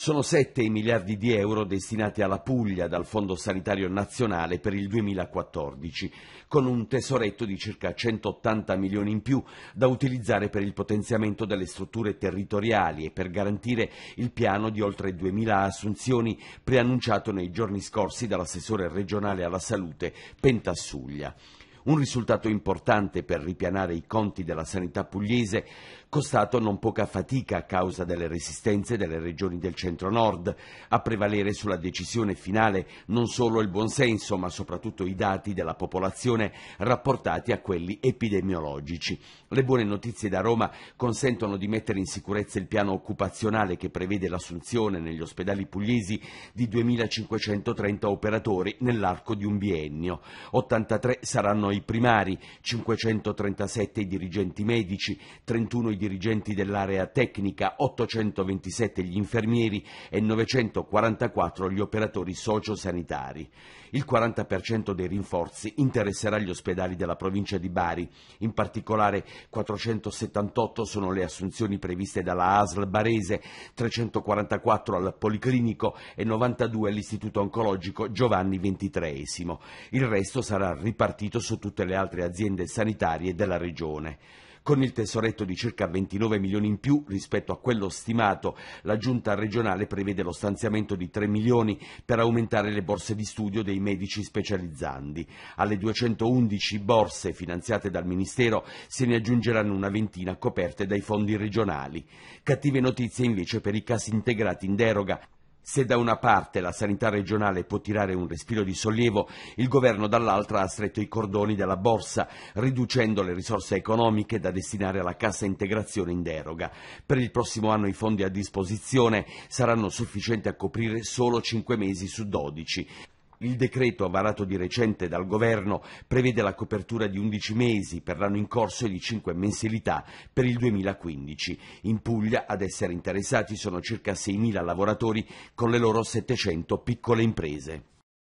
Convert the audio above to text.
Sono 7 i miliardi di euro destinati alla Puglia dal Fondo Sanitario Nazionale per il 2014, con un tesoretto di circa 180 milioni in più da utilizzare per il potenziamento delle strutture territoriali e per garantire il piano di oltre 2.000 assunzioni preannunciato nei giorni scorsi dall'assessore regionale alla salute Pentassuglia un risultato importante per ripianare i conti della sanità pugliese, costato non poca fatica a causa delle resistenze delle regioni del centro-nord. A prevalere sulla decisione finale non solo il buonsenso, ma soprattutto i dati della popolazione rapportati a quelli epidemiologici. Le buone notizie da Roma consentono di mettere in sicurezza il piano occupazionale che prevede l'assunzione negli ospedali pugliesi di 2.530 operatori nell'arco di un biennio. 83 saranno i i primari, 537 i dirigenti medici, 31 i dirigenti dell'area tecnica, 827 gli infermieri e 944 gli operatori sociosanitari. Il 40% dei rinforzi interesserà gli ospedali della provincia di Bari, in particolare 478 sono le assunzioni previste dalla ASL barese, 344 al Policlinico e 92 all'Istituto Oncologico Giovanni XXIII. Il resto sarà ripartito su tutti tutte le altre aziende sanitarie della regione. Con il tesoretto di circa 29 milioni in più rispetto a quello stimato, la Giunta regionale prevede lo stanziamento di 3 milioni per aumentare le borse di studio dei medici specializzandi. Alle 211 borse finanziate dal Ministero se ne aggiungeranno una ventina coperte dai fondi regionali. Cattive notizie invece per i casi integrati in deroga se da una parte la sanità regionale può tirare un respiro di sollievo, il governo dall'altra ha stretto i cordoni della borsa, riducendo le risorse economiche da destinare alla cassa integrazione in deroga. Per il prossimo anno i fondi a disposizione saranno sufficienti a coprire solo 5 mesi su 12. Il decreto varato di recente dal governo prevede la copertura di 11 mesi per l'anno in corso e di 5 mensilità per il 2015. In Puglia ad essere interessati sono circa 6.000 lavoratori con le loro 700 piccole imprese.